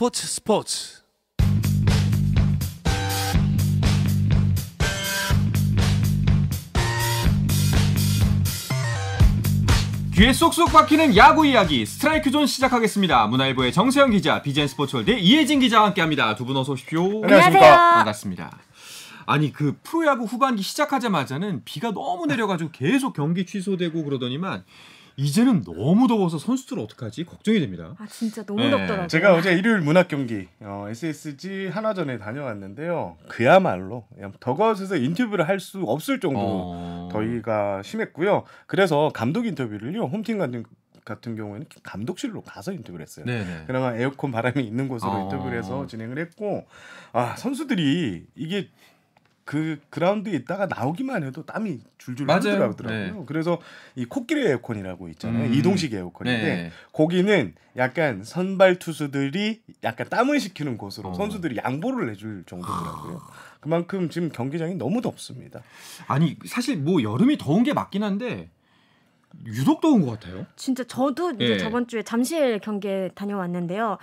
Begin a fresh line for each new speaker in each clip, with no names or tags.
스포츠 스포츠
귀에 쏙쏙 박히는 야구 이야기 스트라이크 존 시작하겠습니다. 문화일보의 정세영 기자, 비젠 스포츠월드 이혜진 기자와 함께합니다. 두 분 어서 오십시오. 안녕하십니까. 반갑습니다. 아니 그 프로야구 후반기 시작하자마자는 비가 너무 내려가지고 계속 경기 취소되고
그러더니만 이제는 너무 더워서 선수들 어떡하지 걱정이 됩니다.
아 진짜 너무 네. 덥더라고요. 제가 어제 일요일
문학 경기 어, SSG 하나전에 다녀왔는데요. 그야말로 더가서 인터뷰를 할 수 없을 정도 어... 더위가 심했고요. 그래서 감독 인터뷰를요 홈팀 감독 같은 경우에는 감독실로 가서 인터뷰를 했어요. 네네. 네. 그나마 에어컨 바람이 있는 곳으로 어... 인터뷰를 해서 진행을 했고 아 선수들이 이게 그 그라운드에 있다가 나오기만 해도 땀이 줄줄 흘더라고요 네. 그래서 이 코끼리 에어컨이라고 있잖아요. 음. 이동식 에어컨인데 네. 거기는 약간 선발 투수들이 약간 땀을 식히는 곳으로 어. 선수들이 양보를 해줄 정도더라고요. 그만큼 지금 경기장이 너무 덥습니다. 아니 사실 뭐 여름이 더운 게 맞긴 한데 유독 더운 것 같아요.
진짜 저도 이제 예. 저번 주에 잠실 경기에 다녀왔는데요.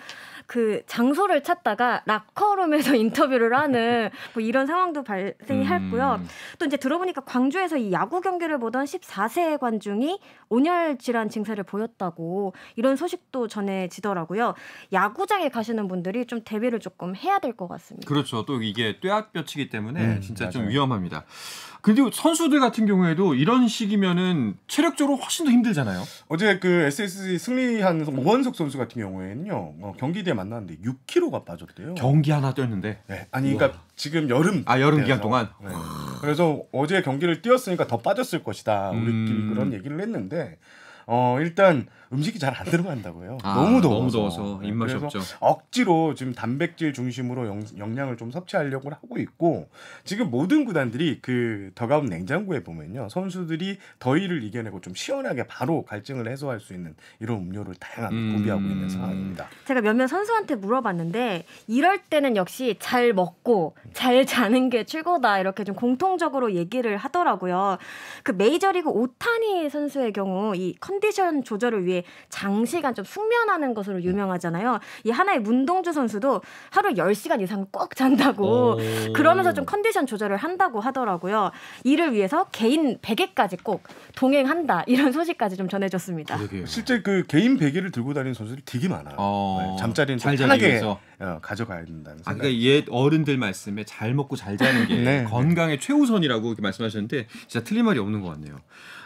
그 장소를 찾다가 락커룸에서 인터뷰를 하는 뭐 이런 상황도 발생했고요. 이또 음. 이제 들어보니까 광주에서 이 야구 경기를 보던 14세 관중이 온열 질환 증세를 보였다고 이런 소식도 전해지더라고요. 야구장에 가시는 분들이 좀 대비를 조금 해야 될 것 같습니다.
그렇죠. 또 이게 뙤약볕이기 때문에 음, 진짜 맞아요. 좀 위험합니다. 근데 선수들 같은 경우에도 이런 식이면은
체력적으로 훨씬 더 힘들잖아요. 어제 그 SSC 승리한 오원석 선수 같은 경우에는요. 어, 경기대 만났는데 6kg가 빠졌대요. 경기 하나 뛰었는데. 네. 아니 그러니까 우와. 그러니까 지금 여름 아 여름 기간 동안. 네. 그래서 어제 경기를 뛰었으니까 더 빠졌을 것이다. 우리끼리 음... 그런 얘기를 했는데 어 일단 음식이 잘 안 들어간다고요. 아, 너무 더워서. 너무 더워서 네, 입맛이 없죠. 억지로 지금 단백질 중심으로 영, 양을좀 섭취하려고 하고 있고 지금 모든 구단들이 그 더가운 냉장고에 보면요. 선수들이 더위를 이겨내고 좀 시원하게 바로 갈증을 해소할 수 있는 이런 음료를 다양하게 음... 구비하고 있는 상황입니다.
제가 몇몇 선수한테 물어봤는데 이럴 때는 역시 잘 먹고 잘 자는 게 최고다 이렇게 좀 공통적으로 얘기를 하더라고요. 그 메이저리그 오타니 선수의 경우 이 컨디션 조절을 위해 선수 장시간 좀 숙면하는 것으로 유명하잖아요. 이 하나의 문동주 선수도 하루에 10시간 이상 꼭 잔다고 그러면서 좀 컨디션 조절을 한다고 하더라고요. 이를 위해서 개인 베개까지 꼭 동행한다 이런 소식까지 좀 전해졌습니다.
그러게요. 실제 그 개인 베개를 들고 다니는 선수들이 되게 많아요. 어. 네,
잠자리는 잘 편하게 위해서. 어, 가져가야 된다는 생각. 아, 그러니까 옛 어른들 말씀에 잘 먹고 잘 자는 게 네, 네, 건강의 최우선이라고 이렇게 말씀하셨는데 진짜 틀린 말이 없는 것 같네요.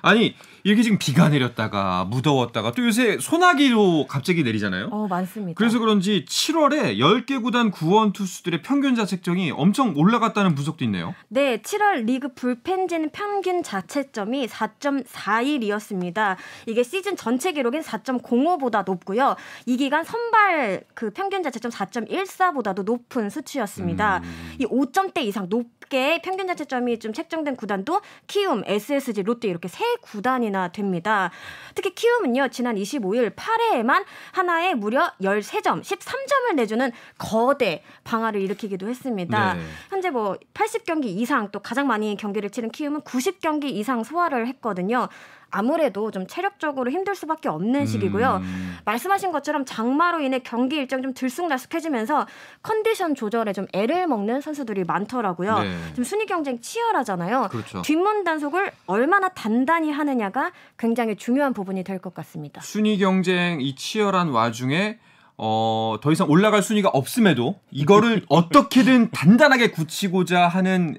아니 이렇게 지금 비가 내렸다가 무더웠다가 또 요새 소나기로 갑자기 내리잖아요.
어 많습니다. 그래서
그런지 7월에 10개 구단 구원 투수들의 평균 자책점이 엄청 올라갔다는 분석도 있네요.
네, 7월 리그 불펜진 평균 자책점이 4.41이었습니다. 이게 시즌 전체 기록인 4.05보다 높고요. 이 기간 선발 그 평균 자책점 4. 5.14보다도 높은 수치였습니다. 음. 이 5점대 이상 높게 평균 자체점이 좀 책정된 구단도 키움, SSG, 롯데 이렇게 세 구단이나 됩니다. 특히 키움은요 지난 25일 8회에만 하나에 무려 13점, 13점을 내주는 거대 방아를 일으키기도 했습니다. 네. 현재 뭐 80경기 이상 또 가장 많이 경기를 치른 키움은 90경기 이상 소화를 했거든요. 아무래도 좀 체력적으로 힘들 수밖에 없는 음. 시기고요. 말씀하신 것처럼 장마로 인해 경기 일정 좀 들쑥날쑥해지면서 컨디션 조절에 좀 애를 먹는 선수들이 많더라고요. 네. 지금 순위 경쟁 치열하잖아요. 그렇죠. 뒷문 단속을 얼마나 단단히 하느냐가 굉장히 중요한 부분이 될 것 같습니다.
순위 경쟁 이 치열한 와중에 어, 더 이상 올라갈 순위가 없음에도 이거를 어떻게든 단단하게 굳히고자 하는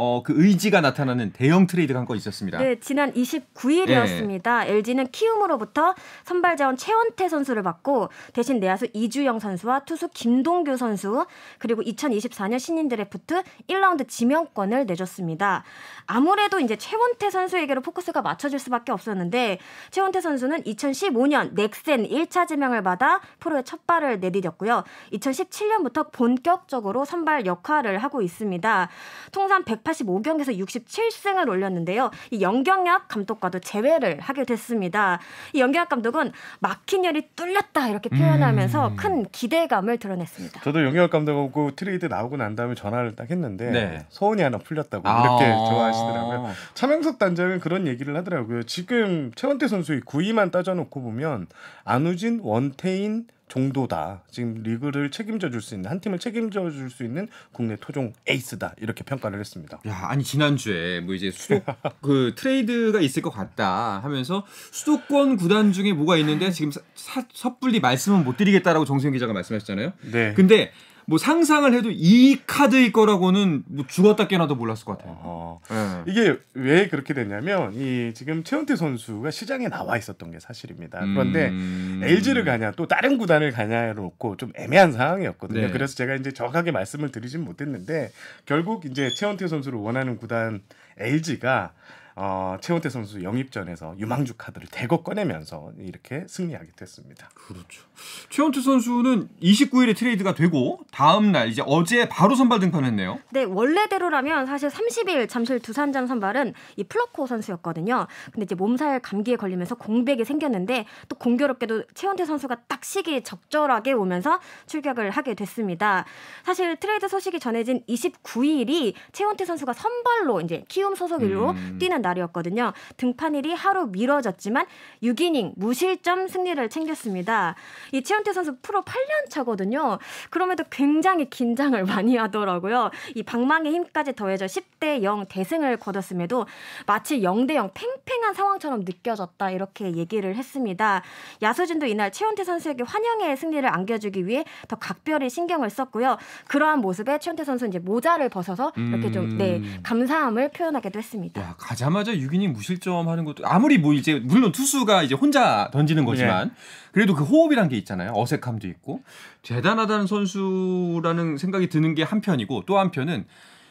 어, 그 의지가 나타나는 대형 트레이드가 한건 있었습니다. 네,
지난 29일이었습니다. 네. LG는 키움으로부터 선발 자원 최원태 선수를 받고 대신 내야수 이주영 선수와 투수 김동규 선수 그리고 2024년 신인 드래프트 1라운드 지명권을 내줬습니다. 아무래도 이제 최원태 선수에게로 포커스가 맞춰질 수밖에 없었는데 최원태 선수는 2015년 넥센 1차 지명을 받아 프로의첫 발을 내디뎠고요. 2017년부터 본격적으로 선발 역할을 하고 있습니다. 통산 100 185경기에서 67승을 올렸는데요. 이 영경약 감독과도 재회를 하게 됐습니다. 이 영경약 감독은 막힌 열이 뚫렸다 이렇게 표현하면서 음. 큰 기대감을 드러냈습니다.
저도 영경약 감독하고 그 트레이드 나오고 난 다음에 전화를 딱 했는데 네. 소원이 하나 풀렸다고 이렇게 아. 좋아하시더라고요. 차명석 단장은 그런 얘기를 하더라고요. 지금 최원태 선수의 구위만 따져놓고 보면 안우진, 원태인, 정도다. 지금 리그를 책임져 줄 수 있는 한 팀을 책임져 줄 수 있는 국내 토종 에이스다. 이렇게 평가를 했습니다. 야,
아니 지난주에 뭐 이제 수도 그 트레이드가 있을 것 같다 하면서 수도권 구단 중에 뭐가 있는데 지금 사, 섣불리 말씀은 못 드리겠다라고 정세영 기자가 말씀하셨잖아요. 네. 근데 뭐 상상을 해도 이 카드일 거라고는 뭐 죽었다 깨나도 몰랐을 것 같아요. 어, 네.
이게 왜 그렇게 됐냐면 이 지금 최은태 선수가 시장에 나와 있었던 게 사실입니다. 그런데 음... LG를 가냐 또 다른 구단을 가냐를 놓고 좀 애매한 상황이었거든요. 네. 그래서 제가 이제 정확하게 말씀을 드리진 못했는데 결국 이제 최은태 선수를 원하는 구단 LG가 어, 최원태 선수 영입전에서 유망주 카드를 대거 꺼내면서 이렇게 승리하게 됐습니다. 그렇죠.
최원태 선수는 29일에 트레이드가 되고 다음 날 이제 어제 바로 선발 등판했네요.
네, 원래대로라면 사실 30일 잠실 두산전 선발은 이 플러코 선수였거든요. 근데 이제 몸살 감기에 걸리면서 공백이 생겼는데 또 공교롭게도 최원태 선수가 딱 시기 적절하게 오면서 출격을 하게 됐습니다. 사실 트레이드 소식이 전해진 29일이 최원태 선수가 선발로 이제 키움 소속일로 음... 뛰는 날이었거든요. 등판일이 하루 미뤄졌지만 6이닝 무실점 승리를 챙겼습니다. 이최현태 선수 프로 8년 차거든요. 그럼에도 굉장히 긴장을 많이 하더라고요. 이 방망이 힘까지 더해져 10대 0 대승을 거뒀음에도 마치 0대 0 팽팽한 상황처럼 느껴졌다 이렇게 얘기를 했습니다. 야수진도 이날 최현태 선수에게 환영의 승리를 안겨주기 위해 더 각별히 신경을 썼고요. 그러한 모습에 최현태 선수 이제 모자를 벗어서 이렇게 좀네 음. 감사함을 표현하기도 했습니다. 야,
가자마 남아자 6이닝 무실점 하는 것도 아무리 뭐 이제 물론 투수가 이제 혼자 던지는 네. 거지만 네. 그래도 그 호흡이란 게 있잖아요. 어색함도 있고 대단하다는 선수라는 생각이 드는 게 한편이고 또 한편은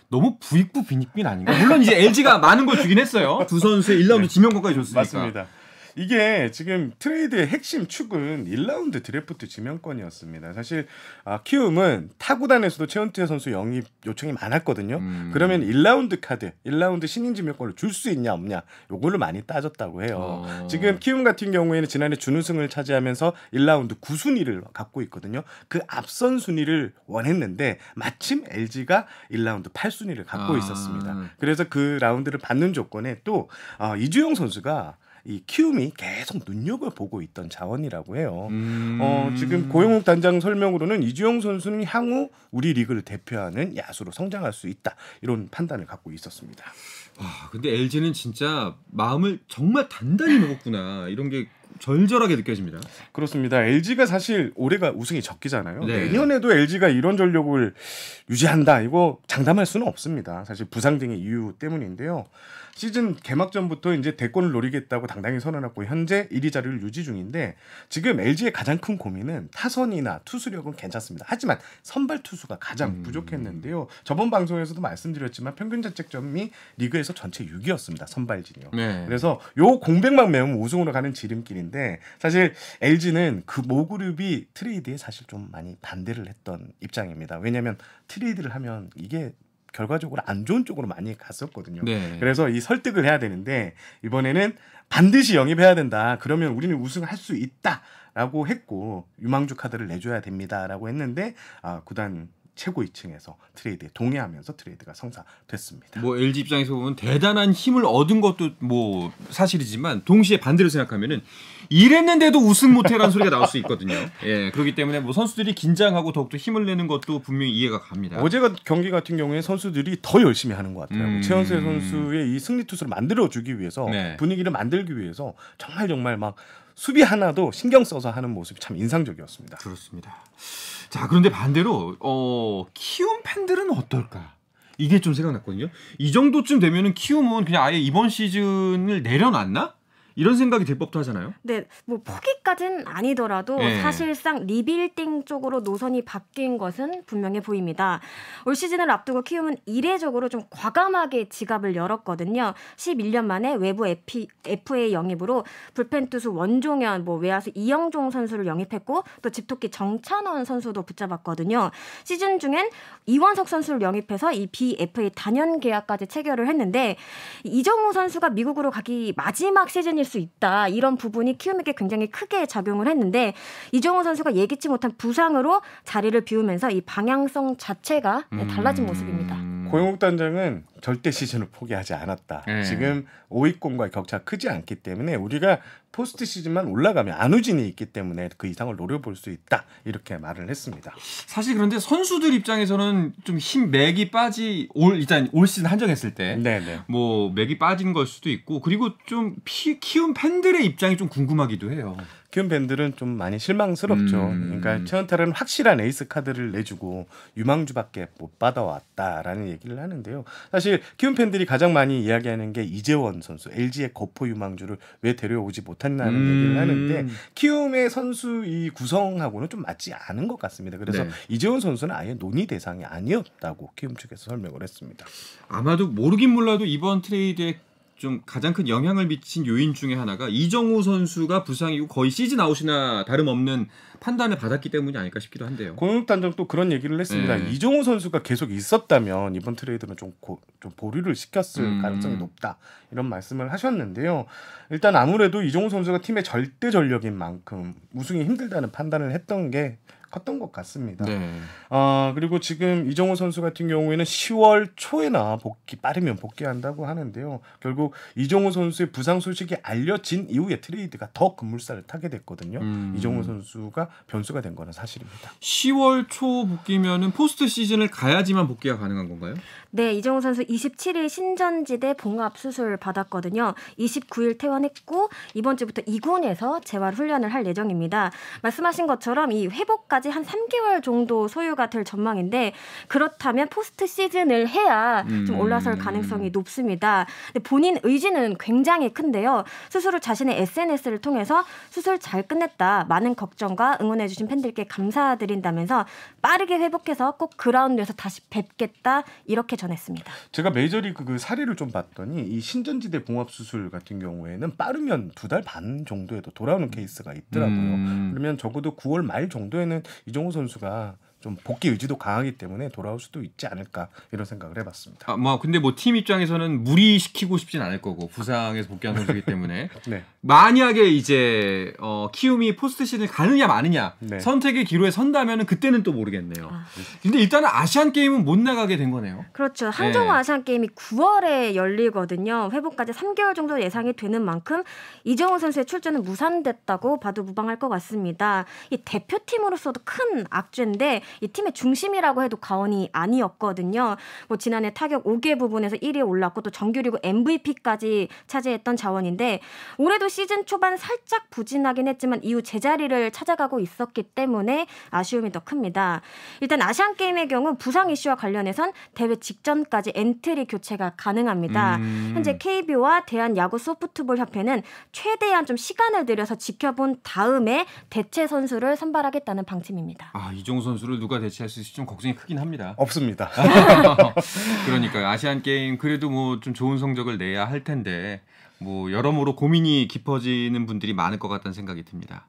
너무 부익부 빈익빈 아닌가? 물론 이제 LG가
많은 걸 주긴 했어요. 두
선수의 1라운드 네. 지명권까지 줬으니까. 맞습니다.
이게 지금 트레이드의 핵심 축은 1라운드 드래프트 지명권이었습니다. 사실 아, 키움은 타구단에서도 최은태 선수 영입 요청이 많았거든요. 음. 그러면 1라운드 카드, 1라운드 신인 지명권을 줄 수 있냐 없냐 요걸로 많이 따졌다고 해요. 어. 지금 키움 같은 경우에는 지난해 준우승을 차지하면서 1라운드 9순위를 갖고 있거든요. 그 앞선 순위를 원했는데 마침 LG가 1라운드 8순위를 갖고 아. 있었습니다. 그래서 그 라운드를 받는 조건에 또 어, 이주영 선수가 이 키움이 계속 눈여겨보고 있던 자원이라고 해요. 음... 어, 지금 고영욱 단장 설명으로는 이주영 선수는 향후 우리 리그를 대표하는 야수로 성장할 수 있다. 이런 판단을 갖고 있었습니다.
와, 근데 LG는 진짜 마음을 정말 단단히
먹었구나. 이런 게 절절하게 느껴집니다. 그렇습니다. LG가 사실 올해가 우승이 적기잖아요. 네. 내년에도 LG가 이런 전력을 유지한다. 이거 장담할 수는 없습니다. 사실 부상 등의 이유 때문인데요. 시즌 개막 전부터 이제 대권을 노리겠다고 당당히 선언했고 현재 1위 자리를 유지 중인데 지금 LG의 가장 큰 고민은 타선이나 투수력은 괜찮습니다. 하지만 선발 투수가 가장 음. 부족했는데요. 저번 방송에서도 말씀드렸지만 평균 자책점이 리그에서 전체 6위였습니다. 선발진이요. 네. 그래서 요 공백만 메우면 우승으로 가는 지름길인데 사실 LG는 그 모그룹이 트레이드에 사실 좀 많이 반대를 했던 입장입니다. 왜냐하면 트레이드를 하면 이게 결과적으로 안 좋은 쪽으로 많이 갔었거든요. 네. 그래서 이 설득을 해야 되는데 이번에는 반드시 영입해야 된다. 그러면 우리는 우승할 수 있다. 라고 했고 유망주 카드를 내줘야 됩니다라고 했는데 아 구단 최고 2층에서 트레이드에 동의하면서 트레이드가 성사됐습니다.
뭐 LG 입장에서 보면 대단한 힘을 얻은 것도 뭐 사실이지만 동시에 반대로 생각하면은 이랬는데도 우승 못해라는 소리가 나올 수 있거든요. 예, 그렇기 때문에 뭐 선수들이
긴장하고 더욱더 힘을 내는 것도 분명히 이해가 갑니다. 어제 경기 같은 경우에 선수들이 더 열심히 하는 것 같아요. 음... 최원세 선수의 이 승리 투수를 만들어 주기 위해서 네. 분위기를 만들기 위해서 정말 정말 막 수비 하나도 신경 써서 하는 모습이 참 인상적이었습니다. 그렇습니다. 자, 그런데 반대로 어, 키움 팬들은 어떨까? 이게 좀 생각났거든요.
이 정도쯤 되면은 키움은 그냥 아예 이번 시즌을 내려놨나? 이런 생각이 들 법도 하잖아요.
네, 뭐 포기까지는 아니더라도 네. 사실상 리빌딩 쪽으로 노선이 바뀐 것은 분명해 보입니다. 올 시즌을 앞두고 키움은 이례적으로 좀 과감하게 지갑을 열었거든요. 11년 만에 외부 FA 영입으로 불펜 투수 원종현, 뭐 외야수 이영종 선수를 영입했고 또 집토끼 정찬원 선수도 붙잡았거든요. 시즌 중엔 이원석 선수를 영입해서 이 BFA 단연 계약까지 체결을 했는데 이정우 선수가 미국으로 가기 마지막 시즌일 수 있다. 이런 부분이 키움에게 굉장히 크게 작용을 했는데 이정호 선수가 예기치 못한 부상으로 자리를 비우면서 이 방향성 자체가 음... 달라진 모습입니다.
고영욱 단장은 절대 시즌을 포기하지 않았다. 네. 지금 5위권과의 격차가 크지 않기 때문에 우리가 포스트 시즌만 올라가면 안우진이 있기 때문에 그 이상을 노려볼 수 있다. 이렇게 말을 했습니다.
사실 그런데 선수들 입장에서는 좀 힘 맥이 빠지 올 일단 올 시즌 한정했을 때뭐 네, 네. 맥이 빠진 걸 수도 있고 그리고 좀 피, 키운 팬들의
입장이 좀 궁금하기도 해요. 키운 팬들은 좀 많이 실망스럽죠. 음. 그러니까 최원탈은 확실한 에이스 카드를 내주고 유망주밖에 못 받아왔다라는 얘기를 하는데요. 사실 사실 키움 팬들이 가장 많이 이야기하는 게 이재원 선수 LG의 거포 유망주를 왜 데려오지 못했나는 음... 얘기를 하는데 키움의 선수 이 구성하고는 좀 맞지 않은 것 같습니다. 그래서 네. 이재원 선수는 아예 논의 대상이 아니었다고 키움 측에서 설명을 했습니다.
아마도 모르긴 몰라도 이번 트레이드에 좀 가장 큰 영향을 미친 요인 중에 하나가 이정우 선수가 부상이고 거의 시즌 아웃이나 다름없는 판단을 받았기 때문이 아닐까 싶기도 한데요.
공용단장도 그런 얘기를 했습니다. 네. 이정우 선수가 계속 있었다면 이번 트레이드는 좀, 고, 좀 보류를 시켰을 음. 가능성이 높다 이런 말씀을 하셨는데요. 일단 아무래도 이정우 선수가 팀의 절대 전력인 만큼 우승이 힘들다는 판단을 했던 게 컸던 것 같습니다. 네. 아 그리고 지금 이정우 선수 같은 경우에는 10월 초에나 복귀 빠르면 복귀한다고 하는데요. 결국 이정우 선수의 부상 소식이 알려진 이후에 트레이드가 더 급물살을 타게 됐거든요. 음. 이정우 선수가 변수가 된 거는 사실입니다.
10월 초 복귀면은 포스트 시즌을 가야지만 복귀가 가능한 건가요?
네, 이정우 선수 27일 신전지대 봉합 수술 받았거든요. 29일 퇴원했고 이번 주부터 2군에서 재활 훈련을 할 예정입니다. 말씀하신 것처럼 이 회복까지 한 3개월 정도 소요가 될 전망인데 그렇다면 포스트 시즌을 해야 좀 음. 올라설 가능성이 높습니다. 본인 의지는 굉장히 큰데요. 스스로 자신의 SNS를 통해서 수술 잘 끝냈다. 많은 걱정과 응원해 주신 팬들께 감사드린다면서 빠르게 회복해서 꼭 그라운드에서 다시 뵙겠다. 이렇게 전 전했습니다.
제가 메이저리그 그 사례를 좀 봤더니 이 신전지대 봉합 수술 같은 경우에는 빠르면 두 달 반 정도에도 돌아오는 케이스가 있더라고요. 음. 그러면 적어도 9월 말 정도에는 이정우 선수가 좀 복귀 의지도 강하기 때문에 돌아올 수도 있지 않을까 이런 생각을 해봤습니다.
아, 뭐 근데 뭐 팀 입장에서는 무리시키고 싶진 않을 거고 부상에서 복귀한 선수이기 때문에 네. 만약에 이제 어, 키움이 포스트 시즌 가느냐 마느냐 네. 선택의 기로에 선다면 그때는 또 모르겠네요. 아. 근데 일단은 아시안 게임은 못 나가게 된 거네요.
그렇죠. 한정우 네. 아시안 게임이 9월에 열리거든요. 회복까지 3개월 정도 예상이 되는 만큼 이정호 선수의 출전은 무산됐다고 봐도 무방할 것 같습니다. 이 대표팀으로서도 큰 악재인데 이 팀의 중심이라고 해도 과언이 아니었거든요. 뭐 지난해 타격 5개 부분에서 1위에 올랐고 또 정규리그 MVP까지 차지했던 자원인데 올해도 시즌 초반 살짝 부진하긴 했지만 이후 제자리를 찾아가고 있었기 때문에 아쉬움이 더 큽니다. 일단 아시안 게임의 경우 부상 이슈와 관련해선 대회 직전까지 엔트리 교체가 가능합니다. 음. 현재 KB와 o 대한 야구 소프트볼 협회는 최대한 좀 시간을 들여서 지켜본 다음에 대체 선수를 선발하겠다는 방침입니다.
아 이종 선수를 선수를 누가 대체할 수 있을지 좀 걱정이 크긴 합니다. 없습니다. 그러니까 아시안 게임 그래도 뭐 좀 좋은 성적을 내야 할 텐데 뭐 여러모로 고민이 깊어지는 분들이 많을 것 같다는 생각이 듭니다.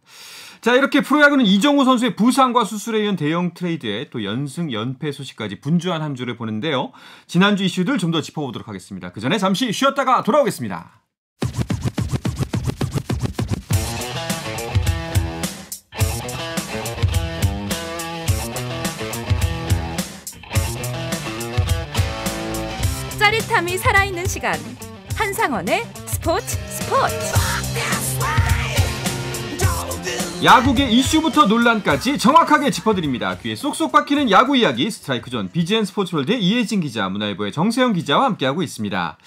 자 이렇게 프로야구는 이정우 선수의 부상과 수술에 이은 대형 트레이드에 또 연승 연패 소식까지 분주한 한 주를 보는데요. 지난주 이슈들 좀 더 짚어보도록 하겠습니다. 그 전에 잠시 쉬었다가 돌아오겠습니다.
따뜻이 살아있는 시간 한상원의 스포츠 스포츠
야구계 이슈부터 논란까지 정확하게 짚어드립니다. 귀에 쏙쏙 박히는 야구 이야기 스트라이크 존 BGN 스포츠월드 의 이혜진 기자 문화일보의 정세영 기자와 함께하고 있습니다.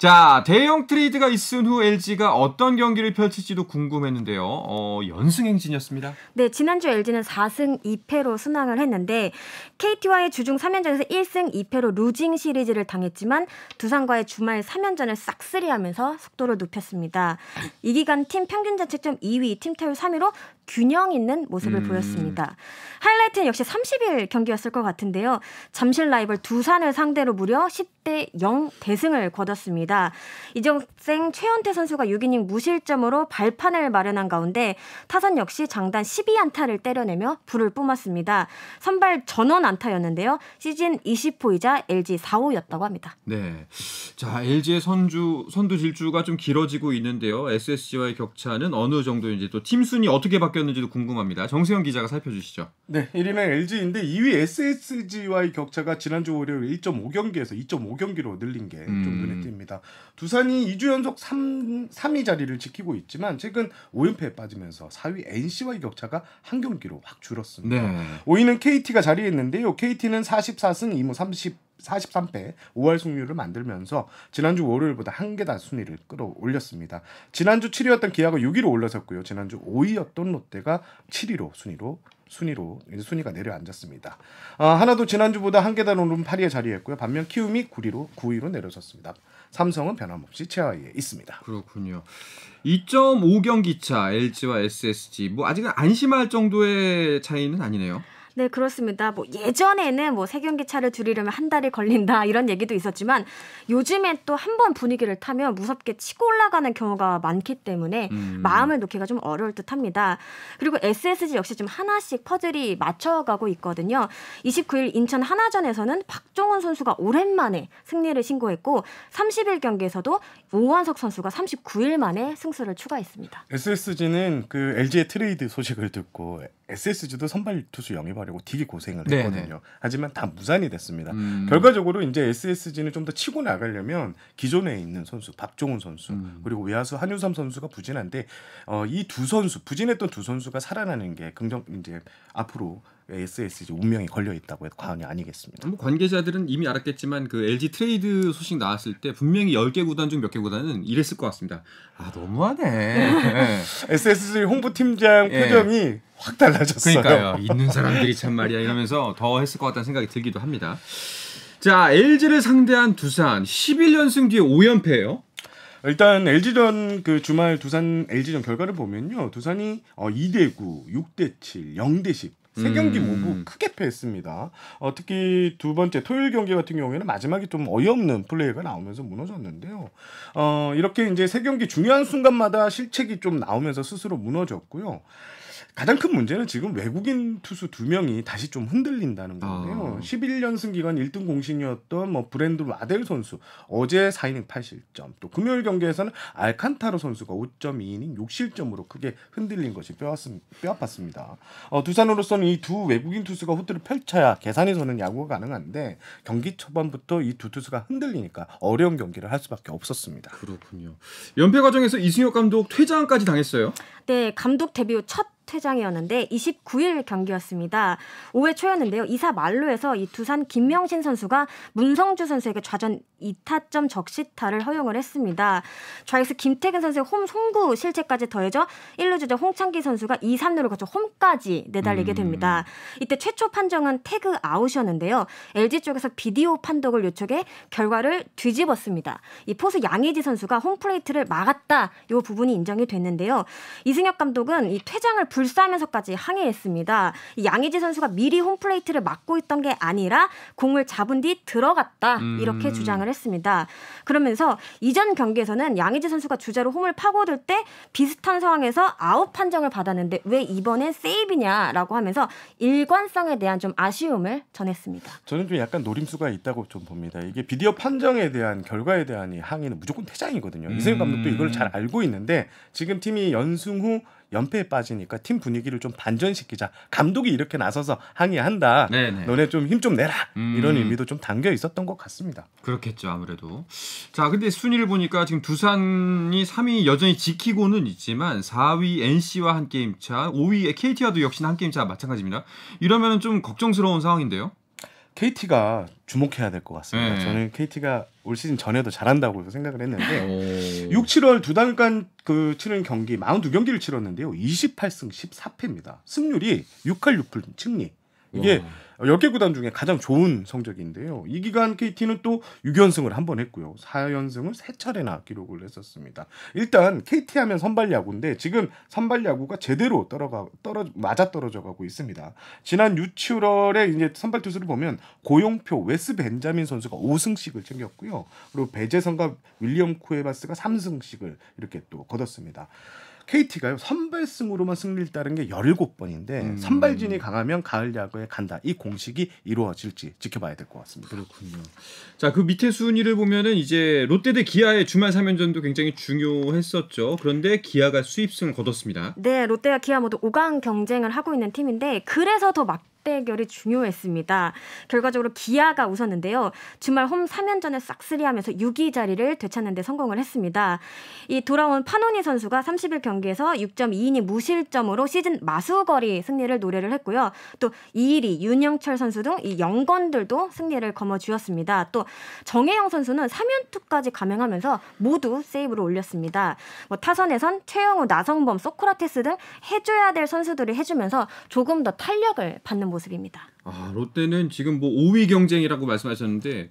자, 대형 트레이드가 있은 후 LG가 어떤 경기를 펼칠지도 궁금했는데요. 어, 연승 행진이었습니다.
네, 지난주 LG는 4승 2패로 순항을 했는데 KT와의 주중 3연전에서 1승 2패로 루징 시리즈를 당했지만 두산과의 주말 3연전을 싹쓸이하면서 속도를 높였습니다. 이 기간 팀 평균 자책점 2위, 팀 타율 3위로 균형 있는 모습을 음. 보였습니다. 하이라이트는 역시 30일 경기였을 것 같은데요. 잠실 라이벌 두산을 상대로 무려 10대 0 대승을 거뒀습니다. 이정생 최현태 선수가 6이닝 무실점으로 발판을 마련한 가운데 타선 역시 장단 12안타를 때려내며 불을 뿜었습니다. 선발 전원 안타였는데요. 시즌 20호이자 LG 4호였다고 합니다.
네. 자, LG의 선주 선두 질주가 좀 길어지고 있는데요. SSG와의 격차는 어느 정도인지 또 팀 순위 어떻게 바뀌었는지 바뀌었는지도 궁금합니다. 정세영 기자가 살펴주시죠.
네, 1위는
LG인데 2위 SSG와의 격차가 지난주 월요일 1.5경기에서 2.5경기로 늘린 게좀 음. 눈에 띕니다. 두산이 2주 연속 3, 3위 자리를 지키고 있지만 최근 5연패에 빠지면서 4위 NC와의 격차가 한 경기로 확 줄었습니다. 네. 5위는 KT가 자리했는데요. KT는 44승 2무 30 43패 5할 승률을 만들면서 지난주 월요일보다 한개단 순위를 끌어올렸습니다. 지난주 7위였던 기아가 6위로 올라섰고요. 지난주 5위였던 롯데가 7위로 순위로 순위로 순위가 내려앉았습니다. 아, 하나도 지난주보다 한 계단 오른 8위에 자리했고요. 반면 키움이 9위로 9위로 내려섰습니다. 삼성은 변함없이 최하위에 있습니다. 그렇군요. 2.5경기
차 LG와 SSG 뭐 아직은 안심할 정도의 차이는 아니네요.
네, 그렇습니다. 뭐 예전에는 뭐세균기 차를 줄이려면 한 달이 걸린다 이런 얘기도 있었지만 요즘엔 또 한 번 분위기를 타면 무섭게 치고 올라가는 경우가 많기 때문에 음. 마음을 놓기가 좀 어려울 듯합니다. 그리고 SSG 역시 좀 하나씩 퍼즐이 맞춰가고 있거든요. 29일 인천 하나전에서는 박종원 선수가 오랜만에 승리를 신고했고 30일 경기에서도 오원석 선수가 39일 만에 승수를 추가했습니다.
SSG는 그 LG의 트레이드 소식을 듣고 SSG도 선발 투수 영입하려고 되게 고생을 네, 했거든요. 네. 하지만 다 무산이 됐습니다. 음. 결과적으로 이제 SSG는 좀 더 치고 나가려면 기존에 있는 선수 박종훈 선수 음. 그리고 외야수 한유삼 선수가 부진한데 어, 이 두 선수 부진했던 두 선수가 살아나는 게 긍정 이제 앞으로 SSG 운명이 걸려 있다고 해도 과언이 아니겠습니다.
뭐 관계자들은 이미 알았겠지만 그 LG 트레이드 소식 나왔을 때 분명히 10개 구단 중 몇 개 구단은 이랬을 것 같습니다. 아 너무하네. SSG
홍보팀장 예. 표정이 예. 확 달라졌어요. 그러니까요. 있는 사람들이 참
말이야 이러면서 더 했을 것 같다는 생각이 들기도 합니다. 자 LG를 상대한 두산
11연승 뒤에 5연패예요. 일단 LG전 그 주말 두산 LG전 결과를 보면요. 두산이 어 2대 9, 6대 7, 0대 10세 경기 음. 모두 음. 크게 패했습니다. 어, 특히 두 번째 토요일 경기 같은 경우에는 마지막에 좀 어이없는 플레이가 나오면서 무너졌는데요. 어, 이렇게 이제 세 경기 중요한 순간마다 실책이 좀 나오면서 스스로 무너졌고요. 가장 큰 문제는 지금 외국인 투수 두 명이 다시 좀 흔들린다는 건데요. 아. 1 1년승 기간 1등 공신이었던 뭐 브랜드 라델 선수 어제 4이닝 8실점, 또 금요일 경기에서는 알칸타로 선수가 5.2이닝 6실점으로 크게 흔들린 것이 뼈아슴, 뼈아팠습니다. 어, 두산으로서는 이 두 외국인 투수가 호투를 펼쳐야 계산이 서는 야구가 가능한데 경기 초반부터 이 두 투수가 흔들리니까 어려운 경기를 할 수밖에 없었습니다. 그렇군요. 연패 과정에서 이승엽 감독 퇴장까지
당했어요.
네, 감독 데뷔 후첫 퇴장이었는데 29일 경기였습니다. 5회 초였는데요. 2사 말로에서 이 두산 김명신 선수가 문성주 선수에게 좌전 2타점 적시타를 허용을 했습니다. 좌익수 김태근 선수의 홈 송구 실책까지 더해져 1루 주자 홍창기 선수가 2, 3루를 거쳐 홈까지 내달리게 됩니다. 음. 이때 최초 판정은 태그 아웃이었는데요. LG 쪽에서 비디오 판독을 요청해 결과를 뒤집었습니다. 이 포수 양의지 선수가 홈플레이트를 막았다. 이 부분이 인정이 됐는데요. 이승엽 감독은 이 퇴장을 불 불싸면서까지 항의했습니다. 양의지 선수가 미리 홈플레이트를 막고 있던 게 아니라 공을 잡은 뒤 들어갔다 음. 이렇게 음. 주장을 했습니다. 그러면서 이전 경기에서는 양의지 선수가 주자로 홈을 파고들 때 비슷한 상황에서 아웃 판정을 받았는데 왜 이번엔 세이브냐라고 하면서 일관성에 대한 좀 아쉬움을 전했습니다.
저는 좀 약간 노림수가 있다고 좀 봅니다. 이게 비디오 판정에 대한 결과에 대한 항의는 무조건 퇴장이거든요. 음. 이승엽 감독도 이걸 잘 음. 알고 있는데 지금 팀이 연승 후 연패에 빠지니까 팀 분위기를 좀 반전시키자. 감독이 이렇게 나서서 항의한다. 네네. 너네 좀 힘좀 좀 내라. 음. 이런 의미도 좀 담겨 있었던 것 같습니다.
그렇겠죠 아무래도. 자 근데 순위를 보니까 지금 두산이 3위 여전히 지키고는 있지만 4위 NC와 한 게임 차, 5위 KT와도 역시 나한 게임 차 마찬가지입니다. 이러면 좀
걱정스러운 상황인데요. KT가 주목해야 될 것 같습니다. 음. 저는 KT가 올 시즌 전에도 잘한다고 생각을 했는데 오. 6, 7월 두 단간 그 치는 경기 42경기를 치렀는데요. 28승 14패입니다. 승률이 6할 6푼 승리. 이게 와. 어. 10개 구단 중에 가장 좋은 성적인데요. 이 기간 KT는 또 6연승을 한 번 했고요. 4연승을 3차례나 기록을 했었습니다. 일단 KT 하면 선발 야구인데 지금 선발 야구가 제대로 떨어가 떨어 맞아 떨어져 가고 있습니다. 지난 6월에 이제 선발 투수를 보면 고용표 웨스 벤자민 선수가 5승씩을 챙겼고요. 그리고 배재성과 윌리엄 쿠에바스가 3승씩을 이렇게 또 거뒀습니다. KT가요 선발승으로만 승리를 따른 게 17번인데 음. 선발진이 강하면 가을 야구에 간다 이 공식이 이루어질지 지켜봐야 될 것 같습니다. 그렇군요. 자그 밑에 순위를
보면은 이제 롯데 대 기아의 주말 3연전도 굉장히 중요했었죠. 그런데 기아가 수입승을 거뒀습니다.
네, 롯데와 기아 모두 5강 경쟁을 하고 있는 팀인데 그래서 더 막. 맞대결이 중요했습니다. 결과적으로 기아가 웃었는데요. 주말 홈3연전에 싹쓸이하면서 6위 자리를 되찾는 데 성공을 했습니다. 이 돌아온 파노니 선수가 30일 경기에서 6.2이닝 무실점으로 시즌 마수거리 승리를 노래를 했고요. 또2일이 윤영철 선수 등 이 영건들도 승리를 거머쥐었습니다. 또 정혜영 선수는 3연투까지 감행하면서 모두 세이브를 올렸습니다. 뭐 타선에선 최영우, 나성범, 소크라테스 등 해줘야 될 선수들이 해주면서 조금 더 탄력을 받는 모습입니다.
아, 롯데는 지금 뭐 5위 경쟁이라고 말씀하셨는데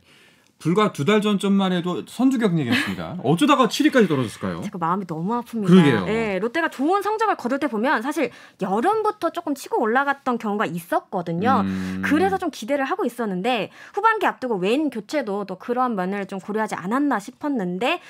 불과 두 달 전쯤만 해도 선두격 얘기였습니다. 어쩌다가 7위까지 떨어졌을까요? 제가
마음이 너무 아픕니다. 그러게요. 네, 롯데가 좋은 성적을 거둘 때 보면 사실 여름부터 조금 치고 올라갔던 경우가 있었거든요. 음... 그래서 좀 기대를 하고 있었는데 후반기 앞두고 웬 교체도 또 그러한 면을 좀 고려하지 않았나 싶었는데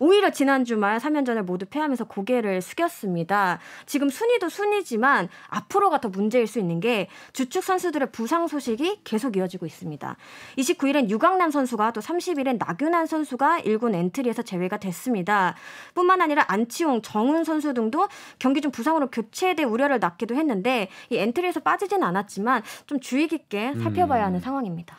오히려 지난 주말 3연전을 모두 패하면서 고개를 숙였습니다. 지금 순위도 순위지만 앞으로가 더 문제일 수 있는 게 주축 선수들의 부상 소식이 계속 이어지고 있습니다. 29일엔 유강남 선수가 앞서서 30일엔 나균한 선수가 1군 엔트리에서 제외가 됐습니다. 뿐만 아니라 안치홍, 정훈 선수 등도 경기 중 부상으로 교체될 우려를 낳기도 했는데 이 엔트리에서 빠지진 않았지만 좀 주의 깊게 음. 살펴봐야 하는 음. 상황입니다.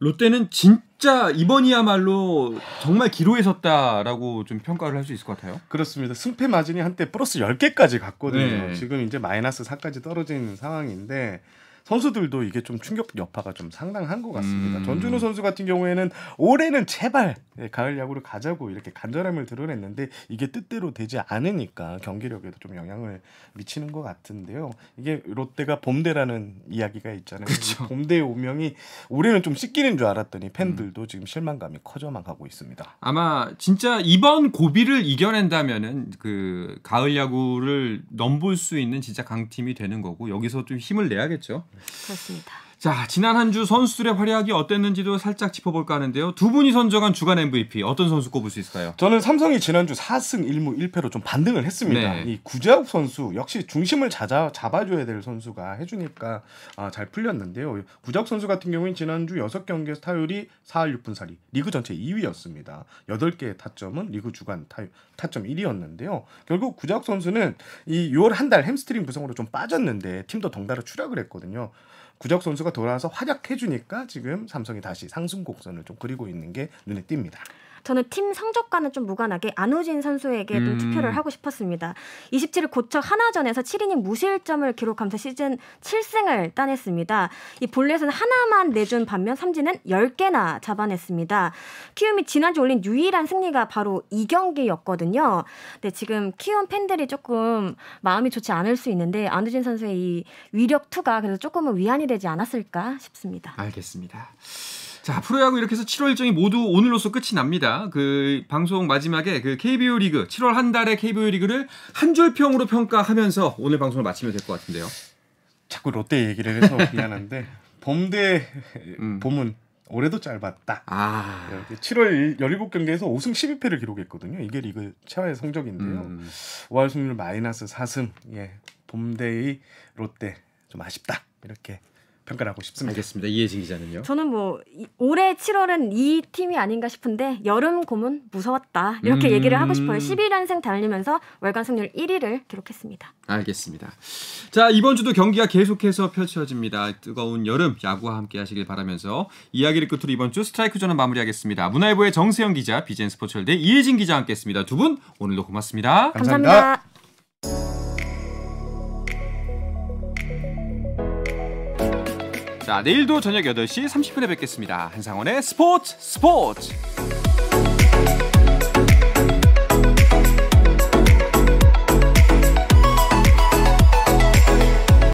롯데는 진짜 이번이야말로
정말 기로에 섰다라고 좀 평가를 할 수 있을 것 같아요. 그렇습니다. 승패 마진이 한때 플러스 10개까지 갔거든요. 네. 지금 이제 마이너스 4까지 떨어져 상황인데 선수들도 이게 좀 충격 여파가 좀 상당한 것 같습니다. 음. 전준우 선수 같은 경우에는 올해는 제발 가을 야구를 가자고 이렇게 간절함을 드러냈는데 이게 뜻대로 되지 않으니까 경기력에도 좀 영향을 미치는 것 같은데요. 이게 롯데가 봄대라는 이야기가 있잖아요. 그쵸. 봄대의 오명이 올해는 좀 씻기는 줄 알았더니 음. 팬들도 음. 지금 실망감이 커져만 가고 있습니다.
아마 진짜 이번 고비를 이겨낸다면은 그 가을 야구를 넘볼 수 있는 진짜 강팀이 되는 거고 여기서 좀 힘을 내야겠죠. 그렇습니다. 자, 지난 한 주 선수들의 활약이 어땠는지도 살짝 짚어볼까 하는데요. 두 분이 선정한 주간 MVP 어떤 선수 꼽을 수 있을까요?
저는 삼성이 지난주 4승 1무 1패로 좀 반등을 했습니다. 네. 이 구자욱 선수 역시 중심을 잡아, 잡아줘야 될 선수가 해주니까 아, 잘 풀렸는데요. 구자욱 선수 같은 경우는 지난주 6경기에서 타율이 4할 6분 4리 리그 전체 2위였습니다. 8개의 타점은 리그 주간 타율, 타점 1위였는데요. 결국 구자욱 선수는 이 6월 한 달 햄스트링 부상으로 좀 빠졌는데 팀도 덩달아 추락을 했거든요. 구적 선수가 돌아와서 활약해주니까 지금 삼성이 다시 상승 곡선을 좀 그리고 있는 게 눈에 띕니다.
저는 팀 성적과는 좀 무관하게 안우진 선수에게 음. 투표를 하고 싶었습니다. 27일 고척 하나전에서 7이닝 무실점을 기록하면서 시즌 7승을 따냈습니다. 이 볼넷은 하나만 내준 반면 삼진은 10개나 잡아냈습니다. 키움이 지난주 올린 유일한 승리가 바로 이 경기였거든요. 근 지금 키움 팬들이 조금 마음이 좋지 않을 수 있는데 안우진 선수의 이 위력 투가 그래서 조금은 위안이 되지 않았을까 싶습니다. 알겠습니다.
자, 프로야구 이렇게 해서 7월 일정이 모두 오늘로서 끝이 납니다. 그 방송 마지막에 그 KBO 리그 7월 한 달의 KBO 리그를 한 줄평으로 평가하면서 오늘 방송을 마치면 될 것 같은데요. 자꾸 롯데 얘기를 해서 미안한데
봄대 음. 봄은 올해도 짧았다. 아. 7월 17경기에서 5승 12패를 기록했거든요. 이게 리그 최하의 성적인데요. 음. 5할 승률 마이너스 4승. 예. 봄대의 롯데 좀 아쉽다. 이렇게 평가를 하고 싶습니다. 알겠습니다. 이혜진 기자는요?
저는 뭐 올해 7월은 이 팀이 아닌가 싶은데 여름 고문 무서웠다 이렇게 음... 얘기를 하고 싶어요. 11연승 달리면서 월간 승률 1위를 기록했습니다.
알겠습니다. 자 이번 주도 경기가 계속해서 펼쳐집니다. 뜨거운 여름 야구와 함께 하시길 바라면서 이야기를 끝으로 이번 주 스트라이크 존은 마무리하겠습니다. 문화일보의 정세영 기자, 비젠 스포츠월드 이혜진 기자 함께했습니다. 두 분 오늘도 고맙습니다 감사합니다. 감사합니다. 자, 내일도 저녁 8시 30분에 뵙겠습니다. 한상원의 스포츠 스포츠!